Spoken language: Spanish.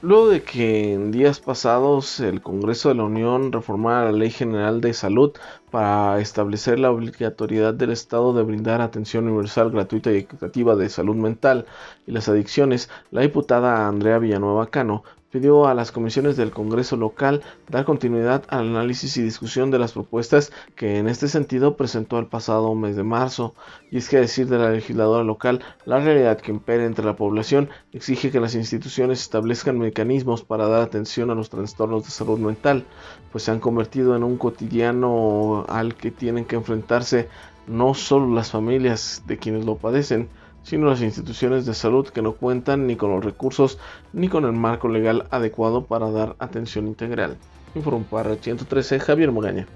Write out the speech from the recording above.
Luego de que en días pasados el Congreso de la Unión reformara la Ley General de Salud para establecer la obligatoriedad del Estado de brindar atención universal, gratuita y educativa de salud mental y las adicciones, la diputada Andrea Villanueva Cano pidió a las comisiones del Congreso local dar continuidad al análisis y discusión de las propuestas que en este sentido presentó el pasado mes de marzo. Y es que a decir de la legisladora local, la realidad que impera entre la población exige que las instituciones establezcan mecanismos para dar atención a los trastornos de salud mental, pues se han convertido en un cotidiano al que tienen que enfrentarse no solo las familias de quienes lo padecen, sino las instituciones de salud que no cuentan ni con los recursos ni con el marco legal adecuado para dar atención integral, informó para 113 Javier Mogaña.